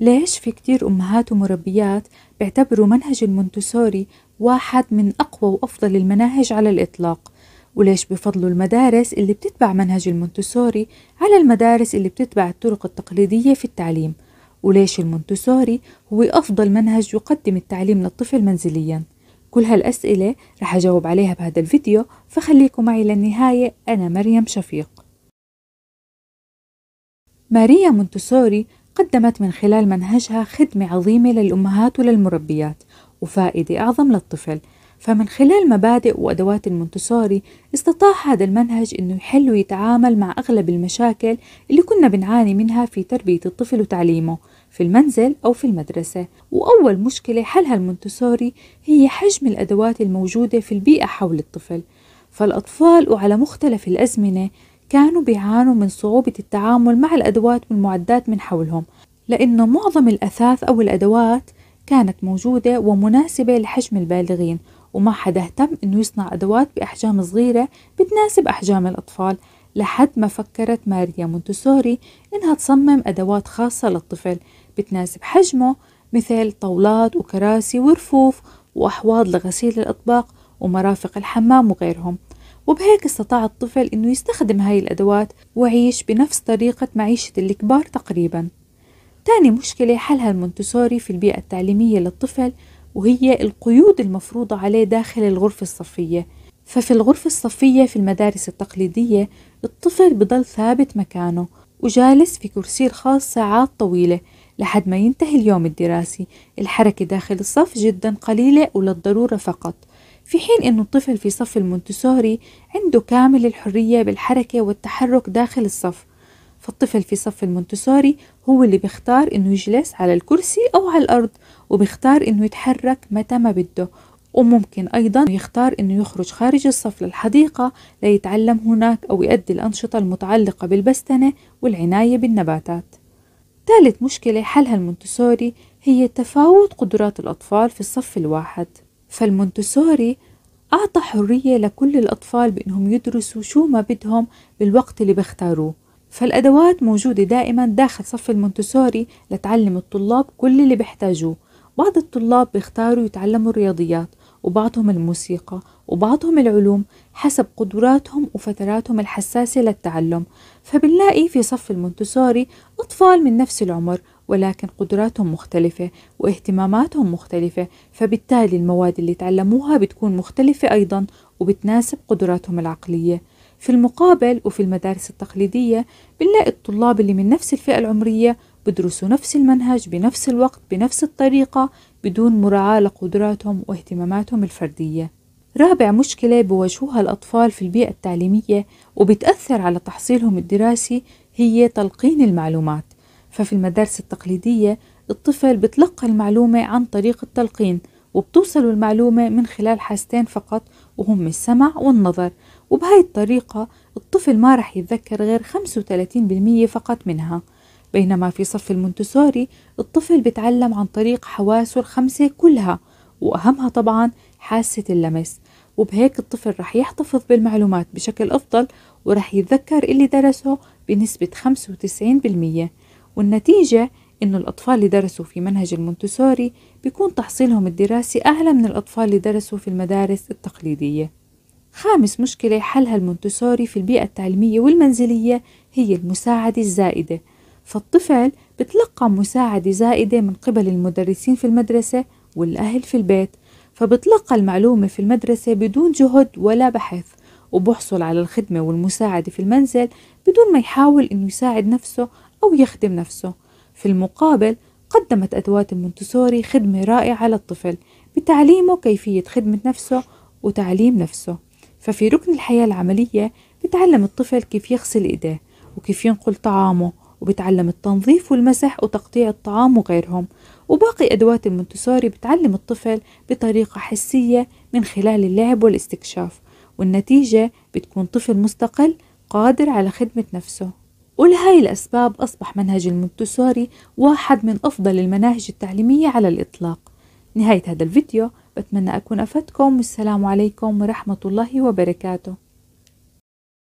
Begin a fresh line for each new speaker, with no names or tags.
ليش في كتير أمهات ومربيات بيعتبروا منهج المونتسوري واحد من أقوى وأفضل المناهج على الإطلاق وليش بفضلوا المدارس اللي بتتبع منهج المونتسوري على المدارس اللي بتتبع الطرق التقليدية في التعليم وليش المونتسوري هو أفضل منهج يقدم التعليم للطفل منزلياً كل هالأسئلة رح أجاوب عليها بهذا الفيديو فخليكم معي للنهاية أنا مريم شفيق ماريا مونتسوري قدمت من خلال منهجها خدمة عظيمة للأمهات وللمربيات وفائدة أعظم للطفل فمن خلال مبادئ وأدوات المونتسوري استطاع هذا المنهج أنه يحل ويتعامل مع أغلب المشاكل اللي كنا بنعاني منها في تربية الطفل وتعليمه في المنزل أو في المدرسة وأول مشكلة حلها المونتسوري هي حجم الأدوات الموجودة في البيئة حول الطفل فالأطفال وعلى مختلف الأزمنة كانوا بيعانوا من صعوبة التعامل مع الأدوات والمعدات من حولهم لأنه معظم الأثاث أو الأدوات كانت موجودة ومناسبة لحجم البالغين وما حدا اهتم أنه يصنع أدوات بأحجام صغيرة بتناسب أحجام الأطفال لحد ما فكرت ماريا مونتسوري إنها تصمم أدوات خاصة للطفل بتناسب حجمه مثل طاولات وكراسي ورفوف وأحواض لغسيل الأطباق ومرافق الحمام وغيرهم وبهيك استطاع الطفل أنه يستخدم هاي الأدوات ويعيش بنفس طريقة معيشة الكبار تقريبا تاني مشكلة حلها المونتسوري في البيئة التعليمية للطفل وهي القيود المفروضة عليه داخل الغرفة الصفية ففي الغرفة الصفية في المدارس التقليدية الطفل بضل ثابت مكانه وجالس في كرسي الخاص ساعات طويلة لحد ما ينتهي اليوم الدراسي الحركة داخل الصف جدا قليلة وللضرورة فقط في حين أن الطفل في صف المونتسوري عنده كامل الحرية بالحركة والتحرك داخل الصف فالطفل في صف المونتسوري هو اللي بيختار أنه يجلس على الكرسي أو على الأرض وبيختار أنه يتحرك متى ما بده وممكن أيضا يختار أنه يخرج خارج الصف للحديقة ليتعلم هناك أو يؤدي الأنشطة المتعلقة بالبستنة والعناية بالنباتات ثالث مشكلة حلها المونتسوري هي تفاوت قدرات الأطفال في الصف الواحد فالمونتسوري أعطى حرية لكل الأطفال بأنهم يدرسوا شو ما بدهم بالوقت اللي بيختاروه فالأدوات موجودة دائما داخل صف المونتسوري لتعلم الطلاب كل اللي بيحتاجوه بعض الطلاب بيختاروا يتعلموا الرياضيات وبعضهم الموسيقى وبعضهم العلوم حسب قدراتهم وفتراتهم الحساسة للتعلم فبنلاقي في صف المونتسوري أطفال من نفس العمر ولكن قدراتهم مختلفة واهتماماتهم مختلفة فبالتالي المواد اللي تعلموها بتكون مختلفة أيضا وبتناسب قدراتهم العقلية في المقابل وفي المدارس التقليدية بنلاقي الطلاب اللي من نفس الفئة العمرية بدرسوا نفس المنهج بنفس الوقت بنفس الطريقة بدون مراعاة لقدراتهم واهتماماتهم الفردية رابع مشكلة بواجهوها الأطفال في البيئة التعليمية وبتأثر على تحصيلهم الدراسي هي تلقين المعلومات ففي المدارس التقليدية الطفل بتلقى المعلومة عن طريق التلقين وبتوصل المعلومة من خلال حاستين فقط وهم السمع والنظر وبهاي الطريقة الطفل ما رح يتذكر غير 35% فقط منها بينما في صف المونتسوري الطفل بتعلم عن طريق حواسه الخمسة كلها وأهمها طبعا حاسة اللمس وبهيك الطفل رح يحتفظ بالمعلومات بشكل أفضل ورح يتذكر اللي درسه بنسبة 95% والنتيجة إنه الأطفال اللي درسوا في منهج المونتسوري بيكون تحصيلهم الدراسي أعلى من الأطفال اللي درسوا في المدارس التقليدية خامس مشكلة حلها المونتسوري في البيئة التعليمية والمنزلية هي المساعدة الزائدة فالطفل بتلقى مساعدة زائدة من قبل المدرسين في المدرسة والأهل في البيت فبتلقى المعلومة في المدرسة بدون جهد ولا بحث وبحصل على الخدمة والمساعدة في المنزل بدون ما يحاول أن يساعد نفسه أو يخدم نفسه في المقابل قدمت أدوات المونتسوري خدمة رائعة للطفل بتعليمه كيفية خدمة نفسه وتعليم نفسه ففي ركن الحياة العملية بتعلم الطفل كيف يغسل إيديه وكيف ينقل طعامه وبتعلم التنظيف والمسح وتقطيع الطعام وغيرهم وباقي أدوات المونتسوري بتعلم الطفل بطريقة حسية من خلال اللعب والاستكشاف والنتيجة بتكون طفل مستقل قادر على خدمة نفسه ولهي الأسباب أصبح منهج المونتسوري واحد من أفضل المناهج التعليمية على الإطلاق نهاية هذا الفيديو بتمنى أكون أفدتكم والسلام عليكم ورحمة الله وبركاته